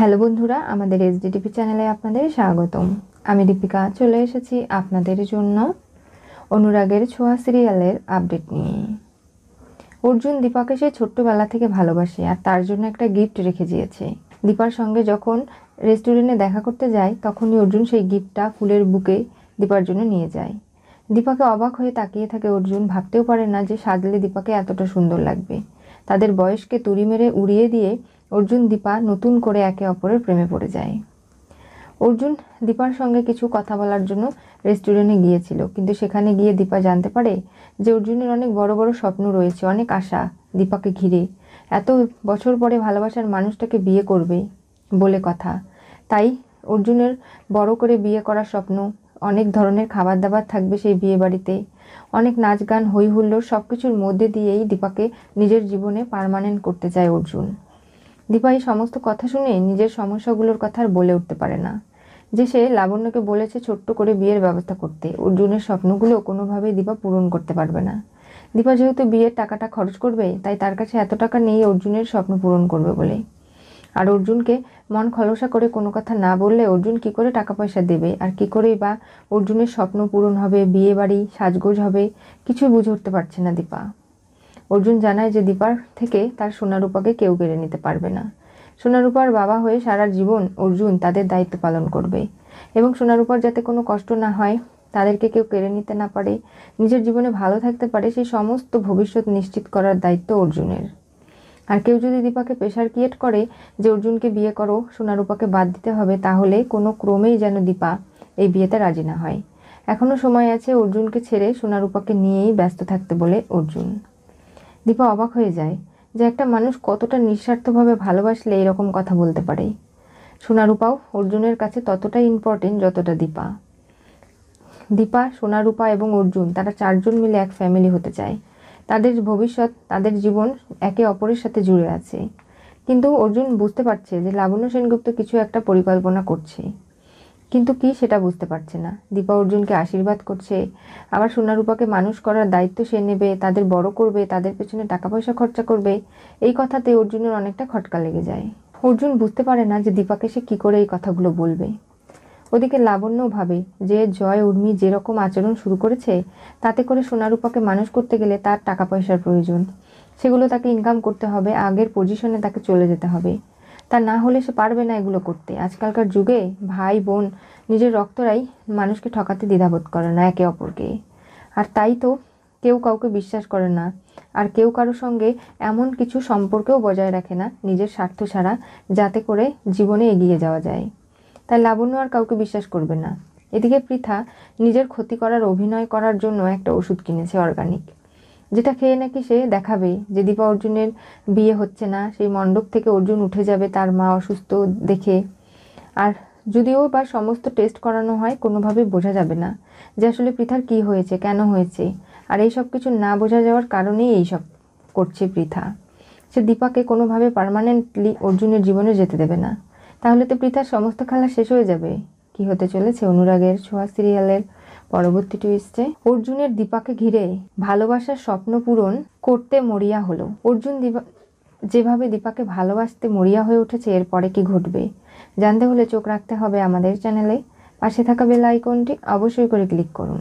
hello বন্ধুরা আমাদের SDTV চ্যানেলে আপনাদের স্বাগতম আমি দীপিকা চলে এসেছি আপনাদের জন্য অনুরাগের ছোঁয়া সিরিয়ালের আপডেট নিয়ে অর্জুন দীপাকে সে ছোট্টবেলা থেকে ভালোবাসে আর তার জন্য একটা গিফট রেখে দিয়েছে দীপার সঙ্গে যখন রেস্টুরেন্টে দেখা করতে যায় তখনই অর্জুন সেই গিফটটা ফুলের বুকে দীপার জন্য নিয়ে যায় দীপাকে অবাক হয়ে তাকিয়ে থাকে অর্জুন ভাবতেও পারে না যে সাজলে দীপাকে এতটা সুন্দর লাগবে তাদের বয়সকে তুড়ি মেরে উড়িয়ে দিয়ে অর্জুন দীপা নতুন করে একে অপরের প্রেমে পড়ে যায় অর্জুন দীপার সঙ্গে কিছু কথা বলার জন্য রেস্টুরেন্টে গিয়েছিল কিন্তু সেখানে গিয়ে দীপা জানতে পারে যে অর্জুনের অনেক বড় বড় স্বপ্ন রয়েছে অনেক আশা দীপাকে ঘিরে এত বছর পরে ভালোবাসার মানুষটাকে বিয়ে করবে বলে কথা তাই অর্জুনের বড় করে বিয়ে করার স্বপ্ন অনেক ধরনের খাবার দাবার থাকবে সেই বিয়ে বাড়িতে অনেক নাচ গান হই সব কিছুর মধ্যে দিয়েই দীপাকে নিজের জীবনে পারমানেন্ট করতে চায় অর্জুন দীপা এই সমস্ত কথা শুনে নিজের সমস্যাগুলোর কথা আর বলে উঠতে পারে না যে সে লাবণ্যকে বলেছে ছোট্ট করে বিয়ের ব্যবস্থা করতে অর্জুনের স্বপ্নগুলো কোনোভাবেই দীপা পূরণ করতে পারবে না দীপা যেহেতু বিয়ের টাকাটা খরচ করবে তাই তার কাছে এত টাকা নেই অর্জুনের স্বপ্ন পূরণ করবে বলে আর অর্জুনকে মন খলসা করে কোনো কথা না বললে অর্জুন কি করে টাকা পয়সা দেবে আর কি করেই বা অর্জুনের স্বপ্ন পূরণ হবে বিয়ে বাড়ি সাজগোজ হবে কিছুই বুঝে উঠতে পারছে না দীপা অর্জুন জানায় যে দীপার থেকে তার সোনারূপাকে কেউ কেড়ে নিতে পারবে না সোনারূপার বাবা হয়ে সারা জীবন অর্জুন তাদের দায়িত্ব পালন করবে এবং সোনারূপার যাতে কোনো কষ্ট না হয় তাদেরকে কেউ কেড়ে নিতে না পারে নিজের জীবনে ভালো থাকতে পারে সেই সমস্ত ভবিষ্যৎ নিশ্চিত করার দায়িত্ব অর্জুনের আর কেউ যদি দীপাকে প্রেশার ক্রিয়েট করে যে অর্জুনকে বিয়ে করো সোনারূপাকে বাদ দিতে হবে তাহলে কোনো ক্রমেই যেন দীপা এই বিয়েতে রাজি না হয় এখনও সময় আছে অর্জুনকে ছেড়ে সোনারূপাকে নিয়েই ব্যস্ত থাকতে বলে অর্জুন দীপা অবাক হয়ে যায় যে একটা মানুষ কতটা নিঃস্বার্থভাবে ভালোবাসলে এরকম কথা বলতে পারে সোনারূপাও অর্জুনের কাছে ততটাই ইম্পর্টেন্ট যতটা দীপা দীপা সোনারূপা এবং অর্জুন তারা চারজন মিলে এক ফ্যামিলি হতে চায় তাদের ভবিষ্যৎ তাদের জীবন একে অপরের সাথে জুড়ে আছে কিন্তু অর্জুন বুঝতে পারছে যে লাবণ্য সেনগুপ্ত কিছু একটা পরিকল্পনা করছে কিন্তু কি সেটা বুঝতে পারছে না দীপা অর্জুনকে আশীর্বাদ করছে আবার সোনারূপাকে মানুষ করার দায়িত্ব সে নেবে তাদের বড় করবে তাদের পেছনে টাকা পয়সা খরচা করবে এই কথাতে অর্জুনের অনেকটা খটকা লেগে যায় অর্জুন বুঝতে পারে না যে দীপাকে সে কী করে এই কথাগুলো বলবে ওদিকে লাবণ্যও ভাবে যে জয় উর্মি যেরকম আচরণ শুরু করেছে তাতে করে সোনারূপাকে মানুষ করতে গেলে তার টাকা পয়সার প্রয়োজন সেগুলো তাকে ইনকাম করতে হবে আগের পজিশনে তাকে চলে যেতে হবে তা না হলে সে পারবে না এগুলো করতে আজকালকার যুগে ভাই বোন নিজের রক্তরাই মানুষকে ঠকাতে দ্বিধাবোধ করে না একে অপরকে আর তাই তো কেউ কাউকে বিশ্বাস করে না আর কেউ কারো সঙ্গে এমন কিছু সম্পর্কেও বজায় রাখে না নিজের স্বার্থ ছাড়া যাতে করে জীবনে এগিয়ে যাওয়া যায় তাই লাবণ্য আর কাউকে বিশ্বাস করবে না এদিকে পৃথা নিজের ক্ষতি করার অভিনয় করার জন্য একটা ওষুধ কিনেছে অর্গানিক যেটা খেয়ে নাকি সে দেখাবে যে দীপা অর্জুনের বিয়ে হচ্ছে না সেই মণ্ডপ থেকে অর্জুন উঠে যাবে তার মা অসুস্থ দেখে আর যদিও বা সমস্ত টেস্ট করানো হয় কোনোভাবে বোঝা যাবে না যে আসলে পৃথার কি হয়েছে কেন হয়েছে আর এই সব কিছু না বোঝা যাওয়ার কারণেই এই সব করছে পৃথা সে দীপাকে কোনোভাবে পারমানেন্টলি অর্জুনের জীবনে যেতে দেবে না তাহলে তো পৃথার সমস্ত খেলা শেষ হয়ে যাবে কি হতে চলেছে অনুরাগের ছোঁয়া সিরিয়ালের পরবর্তী টুইস্টে অর্জুনের দীপাকে ঘিরে ভালোবাসার স্বপ্ন পূরণ করতে মরিয়া হলো অর্জুন দীপা যেভাবে দীপাকে ভালোবাসতে মরিয়া হয়ে উঠেছে এরপরে কি ঘটবে জানতে হলে চোখ রাখতে হবে আমাদের চ্যানেলে পাশে থাকা বেল আইকনটি অবশ্যই করে ক্লিক করুন